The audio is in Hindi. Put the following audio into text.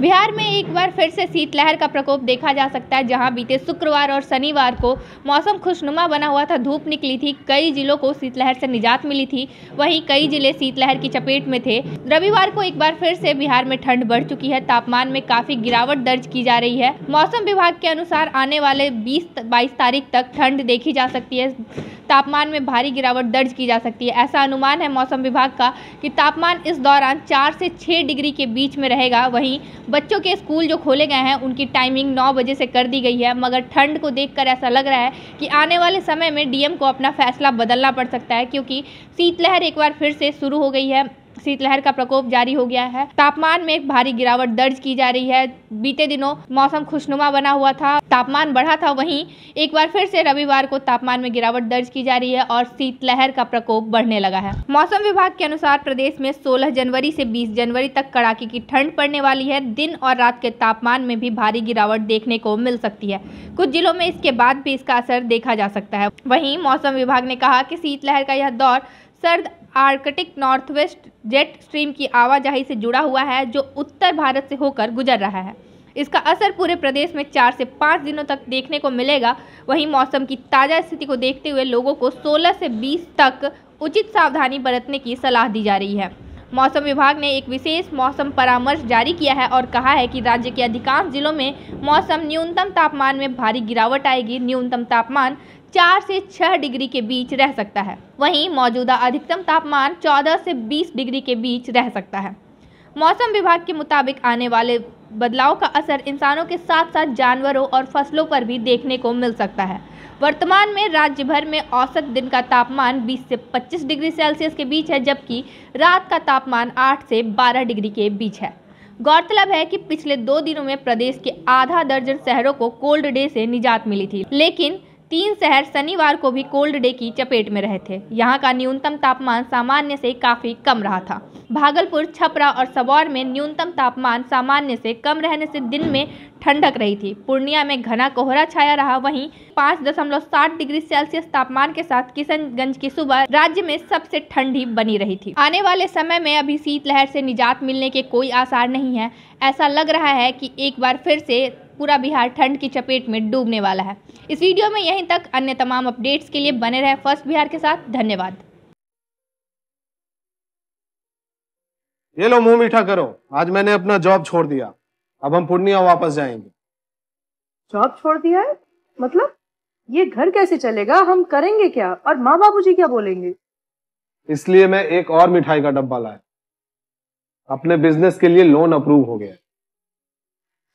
बिहार में एक बार फिर से शीतलहर का प्रकोप देखा जा सकता है जहां बीते शुक्रवार और शनिवार को मौसम खुशनुमा बना हुआ था धूप निकली थी कई जिलों को शीतलहर से निजात मिली थी वहीं कई जिले शीतलहर की चपेट में थे रविवार को एक बार फिर से बिहार में ठंड बढ़ चुकी है तापमान में काफी गिरावट दर्ज की जा रही है मौसम विभाग के अनुसार आने वाले बीस बाईस तारीख तक ठंड देखी जा सकती है तापमान में भारी गिरावट दर्ज की जा सकती है ऐसा अनुमान है मौसम विभाग का कि तापमान इस दौरान चार से छः डिग्री के बीच में रहेगा वहीं बच्चों के स्कूल जो खोले गए हैं उनकी टाइमिंग नौ बजे से कर दी गई है मगर ठंड को देखकर ऐसा लग रहा है कि आने वाले समय में डीएम को अपना फैसला बदलना पड़ सकता है क्योंकि शीतलहर एक बार फिर से शुरू हो गई है शीतलहर का प्रकोप जारी हो गया है तापमान में एक भारी गिरावट दर्ज की जा रही है बीते दिनों मौसम खुशनुमा बना हुआ था तापमान बढ़ा था वहीं एक बार फिर से रविवार को तापमान में गिरावट दर्ज की जा रही है और शीतलहर का प्रकोप बढ़ने लगा है मौसम विभाग के अनुसार प्रदेश में सोलह जनवरी से बीस जनवरी तक कड़ाके की ठंड पड़ने वाली है दिन और रात के तापमान में भी भारी गिरावट देखने को मिल सकती है कुछ जिलों में इसके बाद भी इसका असर देखा जा सकता है वहीं मौसम विभाग ने कहा कि शीतलहर का यह दौर सर्द Arctic north west jet stream की आवाजाही से जुड़ा हुआ है जो उत्तर भारत से होकर गुजर रहा है इसका असर पूरे प्रदेश में चार से पाँच दिनों तक देखने को मिलेगा वहीं मौसम की ताज़ा स्थिति को देखते हुए लोगों को 16 से 20 तक उचित सावधानी बरतने की सलाह दी जा रही है मौसम विभाग ने एक विशेष मौसम परामर्श जारी किया है और कहा है कि राज्य के अधिकांश जिलों में मौसम न्यूनतम तापमान में भारी गिरावट आएगी न्यूनतम तापमान चार से छह डिग्री के बीच रह सकता है वहीं मौजूदा अधिकतम तापमान चौदह से बीस डिग्री के बीच रह सकता है मौसम विभाग के मुताबिक आने वाले बदलाव का असर इंसानों के साथ साथ जानवरों और फसलों पर भी देखने को मिल सकता है वर्तमान में राज्य भर में औसत दिन का तापमान 20 से 25 डिग्री सेल्सियस के बीच है जबकि रात का तापमान 8 से 12 डिग्री के बीच है गौरतलब है कि पिछले दो दिनों में प्रदेश के आधा दर्जन शहरों को कोल्ड डे से निजात मिली थी लेकिन तीन शहर शनिवार को भी कोल्ड डे की चपेट में रहे थे यहाँ का न्यूनतम तापमान सामान्य से काफ़ी कम रहा था भागलपुर छपरा और सबौर में न्यूनतम तापमान सामान्य से कम रहने से दिन में ठंडक रही थी पूर्णिया में घना कोहरा छाया रहा वहीं 5.7 डिग्री सेल्सियस तापमान के साथ किशनगंज की सुबह राज्य में सबसे ठंडी बनी रही थी आने वाले समय में अभी शीतलहर से निजात मिलने के कोई आसार नहीं है ऐसा लग रहा है कि एक बार फिर से पूरा बिहार ठंड की चपेट में डूबने वाला है इस वीडियो में यहीं तक अन्य तमाम अपडेट्स के लिए बने रहे फर्स्ट बिहार के साथ धन्यवाद ये लो मुंह मीठा करो आज मैंने अपना जॉब छोड़ दिया अब हम पूर्णिया वापस जाएंगे जॉब छोड़ दिया है मतलब ये घर कैसे चलेगा हम करेंगे क्या और माँ बाबू जी क्या बोलेंगे इसलिए मैं एक और मिठाई का डब्बा लाया अपने बिजनेस के लिए लोन अप्रूव हो गया है